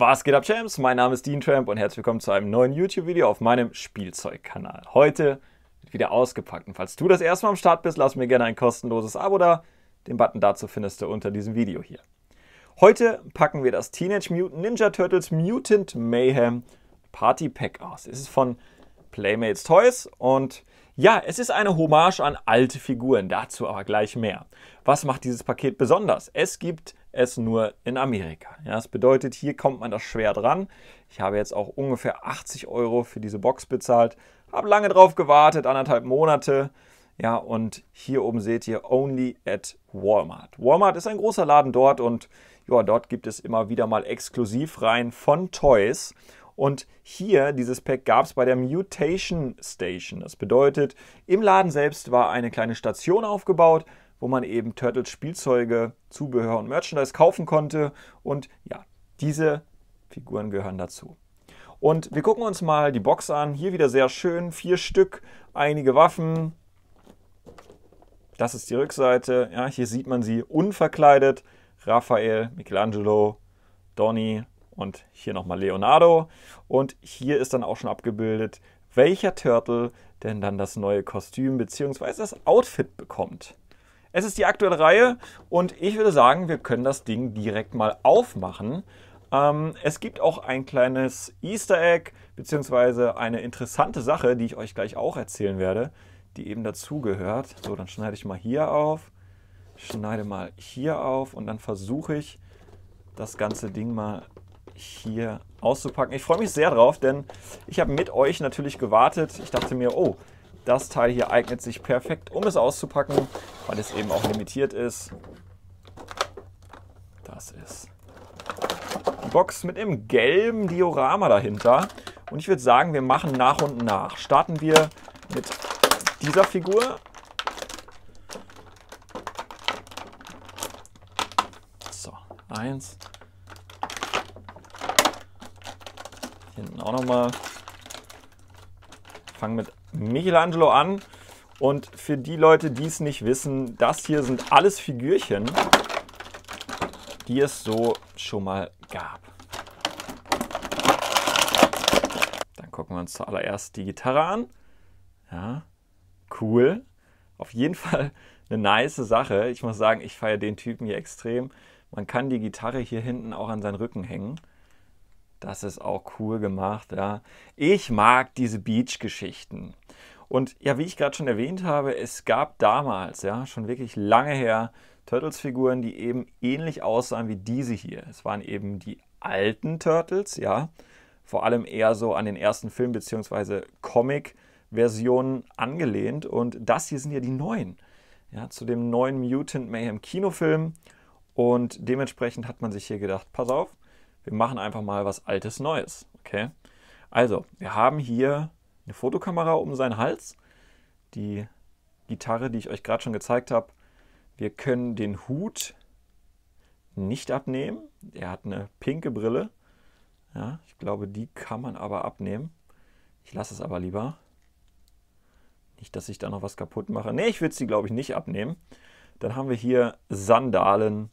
Was geht ab, Champs? Mein Name ist Dean Tramp und herzlich willkommen zu einem neuen YouTube-Video auf meinem Spielzeugkanal. Heute wird wieder ausgepackt. Und falls du das erste Mal am Start bist, lass mir gerne ein kostenloses Abo da. Den Button dazu findest du unter diesem Video hier. Heute packen wir das Teenage Mutant Ninja Turtles Mutant Mayhem Party Pack aus. Es ist von Playmates Toys und ja, es ist eine Hommage an alte Figuren, dazu aber gleich mehr. Was macht dieses Paket besonders? Es gibt es nur in Amerika. Ja, das bedeutet, hier kommt man das schwer dran. Ich habe jetzt auch ungefähr 80 Euro für diese Box bezahlt, habe lange drauf gewartet, anderthalb Monate. Ja, und hier oben seht ihr Only at Walmart. Walmart ist ein großer Laden dort und ja, dort gibt es immer wieder mal Exklusivreihen von Toys. Und hier, dieses Pack gab es bei der Mutation Station. Das bedeutet, im Laden selbst war eine kleine Station aufgebaut, wo man eben Turtles Spielzeuge, Zubehör und Merchandise kaufen konnte. Und ja, diese Figuren gehören dazu. Und wir gucken uns mal die Box an. Hier wieder sehr schön. Vier Stück, einige Waffen. Das ist die Rückseite. Ja, hier sieht man sie unverkleidet. Raphael, Michelangelo, Donny, und hier nochmal Leonardo. Und hier ist dann auch schon abgebildet, welcher Turtle denn dann das neue Kostüm bzw. das Outfit bekommt. Es ist die aktuelle Reihe und ich würde sagen, wir können das Ding direkt mal aufmachen. Ähm, es gibt auch ein kleines Easter Egg bzw. eine interessante Sache, die ich euch gleich auch erzählen werde, die eben dazugehört. So, dann schneide ich mal hier auf, schneide mal hier auf und dann versuche ich das ganze Ding mal hier auszupacken. Ich freue mich sehr drauf, denn ich habe mit euch natürlich gewartet. Ich dachte mir, oh, das Teil hier eignet sich perfekt, um es auszupacken, weil es eben auch limitiert ist. Das ist die Box mit einem gelben Diorama dahinter. Und ich würde sagen, wir machen nach und nach. Starten wir mit dieser Figur. So, eins, Hinten auch nochmal. Fangen mit Michelangelo an. Und für die Leute, die es nicht wissen, das hier sind alles Figürchen, die es so schon mal gab. Dann gucken wir uns zuallererst die Gitarre an. Ja, cool. Auf jeden Fall eine nice Sache. Ich muss sagen, ich feiere den Typen hier extrem. Man kann die Gitarre hier hinten auch an seinen Rücken hängen. Das ist auch cool gemacht, ja. Ich mag diese Beach-Geschichten. Und ja, wie ich gerade schon erwähnt habe, es gab damals, ja, schon wirklich lange her, Turtles-Figuren, die eben ähnlich aussahen wie diese hier. Es waren eben die alten Turtles, ja, vor allem eher so an den ersten Film bzw. Comic-Versionen angelehnt. Und das hier sind ja die neuen, ja, zu dem neuen Mutant Mayhem Kinofilm. Und dementsprechend hat man sich hier gedacht, pass auf, wir machen einfach mal was Altes Neues. Okay? Also, wir haben hier eine Fotokamera um seinen Hals, die Gitarre, die ich euch gerade schon gezeigt habe. Wir können den Hut nicht abnehmen. Er hat eine pinke Brille. Ja, ich glaube, die kann man aber abnehmen. Ich lasse es aber lieber. Nicht, dass ich da noch was kaputt mache. Ne, ich würde sie, glaube ich, nicht abnehmen. Dann haben wir hier Sandalen,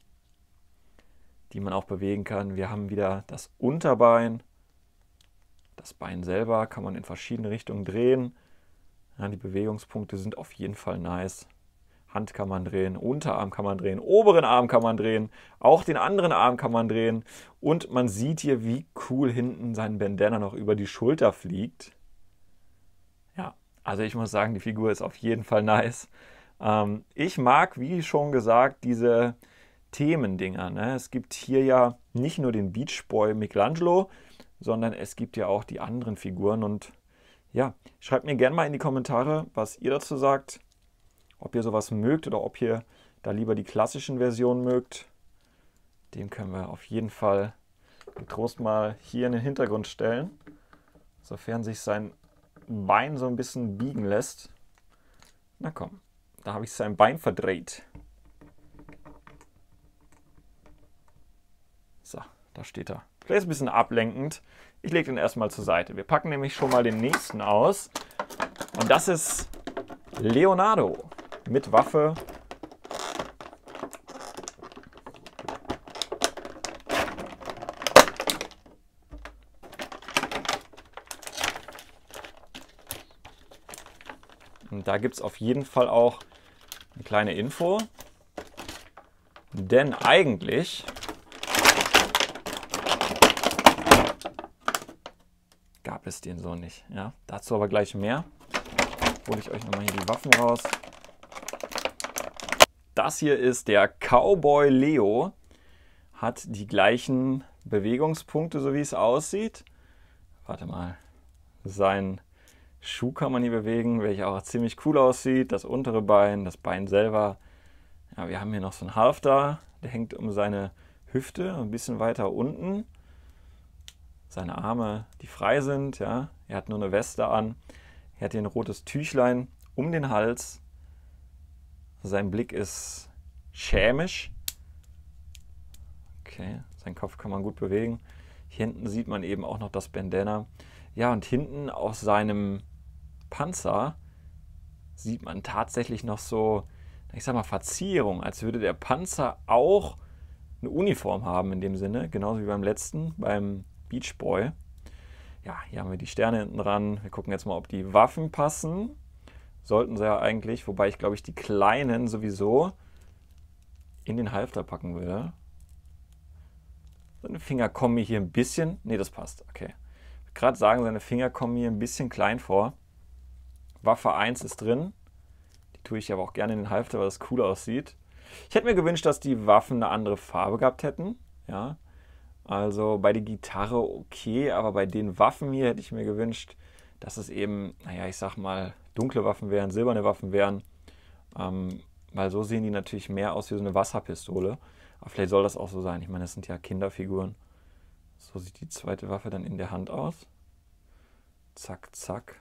die man auch bewegen kann. Wir haben wieder das Unterbein. Das Bein selber kann man in verschiedene Richtungen drehen. Ja, die Bewegungspunkte sind auf jeden Fall nice. Hand kann man drehen, Unterarm kann man drehen, oberen Arm kann man drehen, auch den anderen Arm kann man drehen. Und man sieht hier, wie cool hinten sein Bandana noch über die Schulter fliegt. Ja, also ich muss sagen, die Figur ist auf jeden Fall nice. Ähm, ich mag, wie schon gesagt, diese Themendinger. Ne? Es gibt hier ja nicht nur den Beachboy Michelangelo, sondern es gibt ja auch die anderen Figuren. Und ja, schreibt mir gerne mal in die Kommentare, was ihr dazu sagt, ob ihr sowas mögt oder ob ihr da lieber die klassischen Versionen mögt. Den können wir auf jeden Fall getrost mal hier in den Hintergrund stellen, sofern sich sein Bein so ein bisschen biegen lässt. Na komm, da habe ich sein Bein verdreht. Da steht er. Vielleicht ist ein bisschen ablenkend. Ich lege den erstmal zur Seite. Wir packen nämlich schon mal den nächsten aus. Und das ist Leonardo mit Waffe. Und da gibt es auf jeden Fall auch eine kleine Info. Denn eigentlich gab es den so nicht. Ja? Dazu aber gleich mehr. Hole ich euch nochmal hier die Waffen raus. Das hier ist der Cowboy Leo. Hat die gleichen Bewegungspunkte, so wie es aussieht. Warte mal. Sein Schuh kann man hier bewegen, welcher auch ziemlich cool aussieht. Das untere Bein, das Bein selber. Ja, wir haben hier noch so einen Halfter, der hängt um seine Hüfte, ein bisschen weiter unten seine Arme, die frei sind, ja. Er hat nur eine Weste an. Er hat hier ein rotes Tüchlein um den Hals. Sein Blick ist schämisch. Okay, seinen Kopf kann man gut bewegen. Hier hinten sieht man eben auch noch das Bandana. Ja, und hinten aus seinem Panzer sieht man tatsächlich noch so, ich sag mal, Verzierung, als würde der Panzer auch eine Uniform haben in dem Sinne, genauso wie beim letzten, beim Beach Boy. Ja, hier haben wir die Sterne hinten dran. Wir gucken jetzt mal, ob die Waffen passen. Sollten sie ja eigentlich, wobei ich glaube ich die kleinen sowieso in den Halfter packen würde. Seine Finger kommen mir hier ein bisschen. Ne, das passt. Okay. Gerade sagen, seine Finger kommen mir ein bisschen klein vor. Waffe 1 ist drin. Die tue ich aber auch gerne in den Halfter, weil das cool aussieht. Ich hätte mir gewünscht, dass die Waffen eine andere Farbe gehabt hätten. Ja. Also bei der Gitarre okay, aber bei den Waffen hier hätte ich mir gewünscht, dass es eben, naja, ich sag mal, dunkle Waffen wären, silberne Waffen wären. Ähm, weil so sehen die natürlich mehr aus wie so eine Wasserpistole. Aber vielleicht soll das auch so sein. Ich meine, das sind ja Kinderfiguren. So sieht die zweite Waffe dann in der Hand aus. Zack, zack.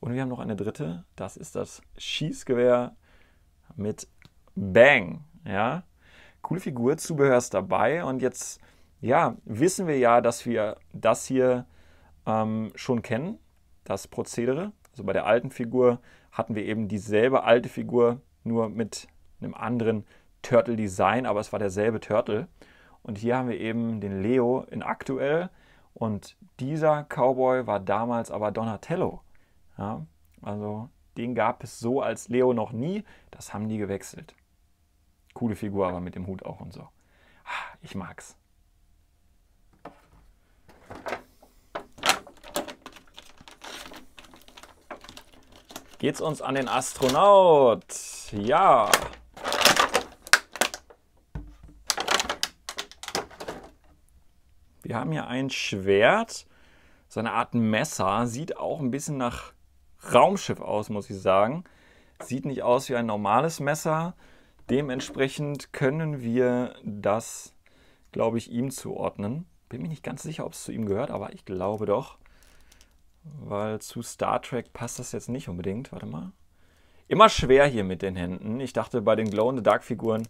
Und wir haben noch eine dritte. Das ist das Schießgewehr mit Bang. Ja, coole Figur, Zubehör ist dabei. Und jetzt ja, wissen wir ja, dass wir das hier ähm, schon kennen, das Prozedere. Also bei der alten Figur hatten wir eben dieselbe alte Figur, nur mit einem anderen Turtle-Design, aber es war derselbe Turtle. Und hier haben wir eben den Leo in aktuell und dieser Cowboy war damals aber Donatello. Ja, also den gab es so als Leo noch nie, das haben die gewechselt. Coole Figur aber mit dem Hut auch und so. Ah, ich mag's. geht es uns an den Astronaut. Ja. Wir haben hier ein Schwert, so eine Art Messer, sieht auch ein bisschen nach Raumschiff aus, muss ich sagen. Sieht nicht aus wie ein normales Messer. Dementsprechend können wir das, glaube ich, ihm zuordnen. Bin mir nicht ganz sicher, ob es zu ihm gehört, aber ich glaube doch. Weil zu Star Trek passt das jetzt nicht unbedingt. Warte mal. Immer schwer hier mit den Händen. Ich dachte, bei den Glow in the Dark Figuren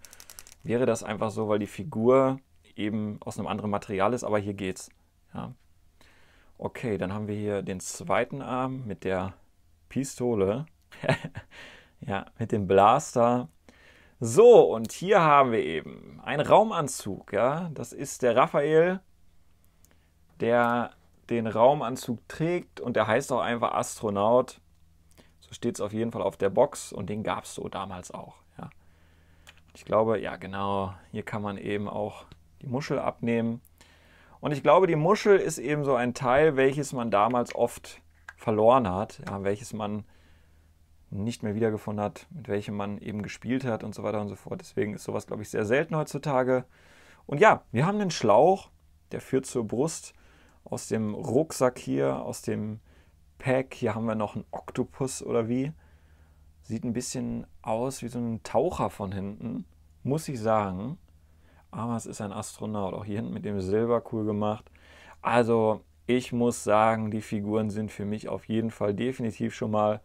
wäre das einfach so, weil die Figur eben aus einem anderen Material ist, aber hier geht's. Ja. Okay, dann haben wir hier den zweiten Arm mit der Pistole. ja, mit dem Blaster. So, und hier haben wir eben einen Raumanzug. Ja, das ist der Raphael, der den Raumanzug trägt und der heißt auch einfach Astronaut. So steht es auf jeden Fall auf der Box und den gab es so damals auch. Ja. Ich glaube, ja genau, hier kann man eben auch die Muschel abnehmen. Und ich glaube, die Muschel ist eben so ein Teil, welches man damals oft verloren hat, ja, welches man nicht mehr wiedergefunden hat, mit welchem man eben gespielt hat und so weiter und so fort. Deswegen ist sowas, glaube ich, sehr selten heutzutage. Und ja, wir haben einen Schlauch, der führt zur Brust aus dem Rucksack hier, aus dem Pack. Hier haben wir noch einen Oktopus oder wie. Sieht ein bisschen aus wie so ein Taucher von hinten, muss ich sagen. Aber es ist ein Astronaut, auch hier hinten mit dem Silber cool gemacht. Also ich muss sagen, die Figuren sind für mich auf jeden Fall definitiv schon mal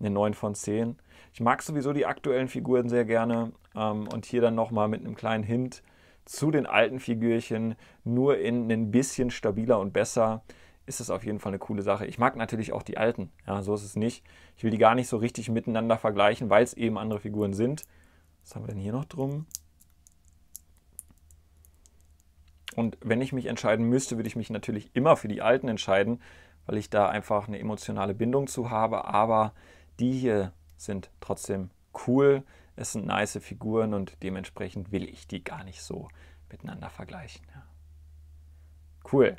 eine 9 von 10. Ich mag sowieso die aktuellen Figuren sehr gerne. Ähm, und hier dann nochmal mit einem kleinen Hint zu den alten Figürchen, nur in ein bisschen stabiler und besser, ist es auf jeden Fall eine coole Sache. Ich mag natürlich auch die alten, ja, so ist es nicht. Ich will die gar nicht so richtig miteinander vergleichen, weil es eben andere Figuren sind. Was haben wir denn hier noch drum? Und wenn ich mich entscheiden müsste, würde ich mich natürlich immer für die alten entscheiden, weil ich da einfach eine emotionale Bindung zu habe. Aber die hier sind trotzdem cool, es sind nice Figuren und dementsprechend will ich die gar nicht so miteinander vergleichen. Ja. Cool.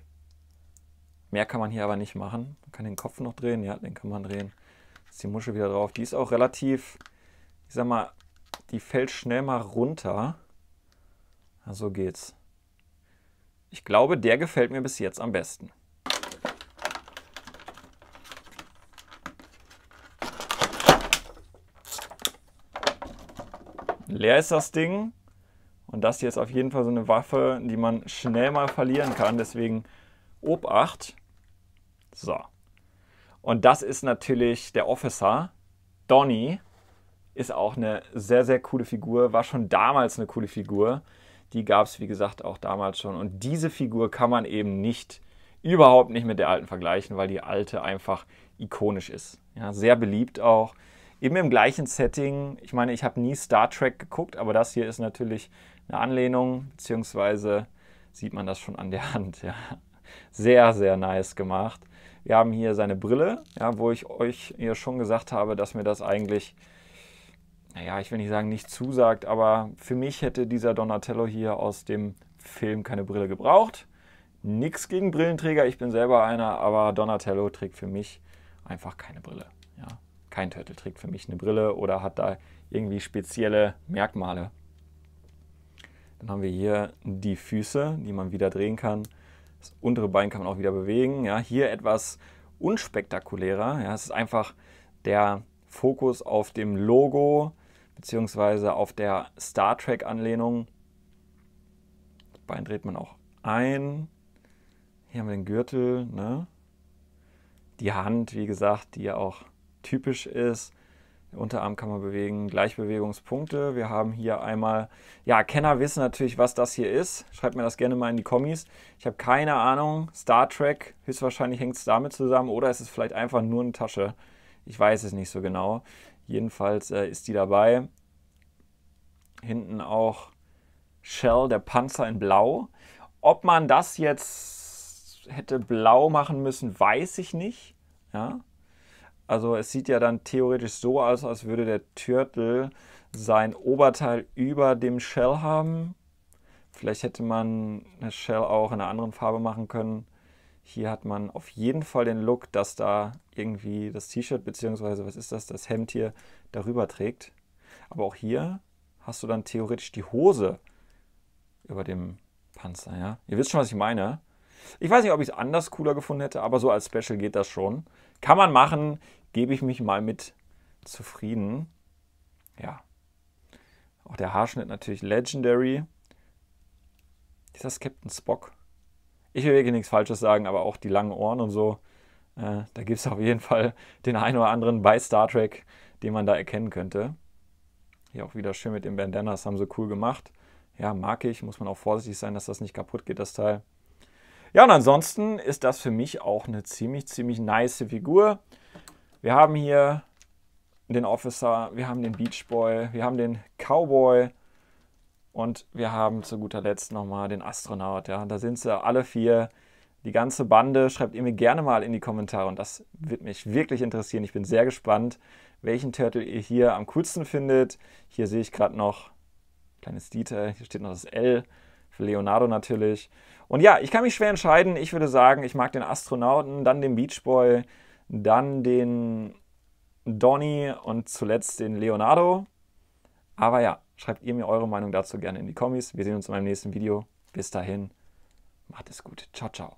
Mehr kann man hier aber nicht machen. Man kann den Kopf noch drehen, ja, den kann man drehen. Ist die Muschel wieder drauf. Die ist auch relativ, ich sag mal, die fällt schnell mal runter. Also geht's. Ich glaube, der gefällt mir bis jetzt am besten. Leer ist das Ding. Und das hier ist auf jeden Fall so eine Waffe, die man schnell mal verlieren kann. Deswegen Obacht. So. Und das ist natürlich der Officer. Donny ist auch eine sehr, sehr coole Figur. War schon damals eine coole Figur. Die gab es, wie gesagt, auch damals schon. Und diese Figur kann man eben nicht, überhaupt nicht mit der alten vergleichen, weil die alte einfach ikonisch ist. Ja, sehr beliebt auch eben im gleichen Setting. Ich meine, ich habe nie Star Trek geguckt, aber das hier ist natürlich eine Anlehnung, beziehungsweise sieht man das schon an der Hand. Ja. Sehr, sehr nice gemacht. Wir haben hier seine Brille, ja, wo ich euch ja schon gesagt habe, dass mir das eigentlich, naja, ich will nicht sagen, nicht zusagt, aber für mich hätte dieser Donatello hier aus dem Film keine Brille gebraucht. Nix gegen Brillenträger, ich bin selber einer, aber Donatello trägt für mich einfach keine Brille. Ja kein Turtle trägt für mich eine Brille oder hat da irgendwie spezielle Merkmale. Dann haben wir hier die Füße, die man wieder drehen kann. Das untere Bein kann man auch wieder bewegen. Ja, hier etwas unspektakulärer. Ja, es ist einfach der Fokus auf dem Logo beziehungsweise auf der Star Trek-Anlehnung. Das Bein dreht man auch ein. Hier haben wir den Gürtel. Ne? Die Hand, wie gesagt, die ja auch typisch ist. Unterarm kann man bewegen, Gleichbewegungspunkte. Wir haben hier einmal, ja, Kenner wissen natürlich, was das hier ist. Schreibt mir das gerne mal in die Kommis. Ich habe keine Ahnung. Star Trek, höchstwahrscheinlich hängt es damit zusammen oder ist es vielleicht einfach nur eine Tasche? Ich weiß es nicht so genau. Jedenfalls äh, ist die dabei. Hinten auch Shell, der Panzer in Blau. Ob man das jetzt hätte blau machen müssen, weiß ich nicht. Ja, also es sieht ja dann theoretisch so aus, als würde der Turtle sein Oberteil über dem Shell haben. Vielleicht hätte man eine Shell auch in einer anderen Farbe machen können. Hier hat man auf jeden Fall den Look, dass da irgendwie das T-Shirt bzw. was ist das, das Hemd hier darüber trägt. Aber auch hier hast du dann theoretisch die Hose über dem Panzer, ja. Ihr wisst schon, was ich meine. Ich weiß nicht, ob ich es anders cooler gefunden hätte, aber so als Special geht das schon. Kann man machen, gebe ich mich mal mit zufrieden. Ja. Auch der Haarschnitt natürlich legendary. Dieser Captain Spock. Ich will wirklich nichts Falsches sagen, aber auch die langen Ohren und so. Äh, da gibt es auf jeden Fall den einen oder anderen bei Star Trek, den man da erkennen könnte. Hier auch wieder schön mit den Bandanas, haben sie cool gemacht. Ja, mag ich, muss man auch vorsichtig sein, dass das nicht kaputt geht, das Teil. Ja, und ansonsten ist das für mich auch eine ziemlich, ziemlich nice Figur. Wir haben hier den Officer, wir haben den Beach Boy, wir haben den Cowboy und wir haben zu guter Letzt nochmal den Astronaut. Ja, da sind sie alle vier. Die ganze Bande schreibt ihr mir gerne mal in die Kommentare und das wird mich wirklich interessieren. Ich bin sehr gespannt, welchen Turtle ihr hier am coolsten findet. Hier sehe ich gerade noch kleines Dieter, hier steht noch das L für Leonardo natürlich. Und ja, ich kann mich schwer entscheiden. Ich würde sagen, ich mag den Astronauten, dann den Beach Boy, dann den Donny und zuletzt den Leonardo. Aber ja, schreibt ihr mir eure Meinung dazu gerne in die Kommis. Wir sehen uns in meinem nächsten Video. Bis dahin, macht es gut. Ciao, ciao.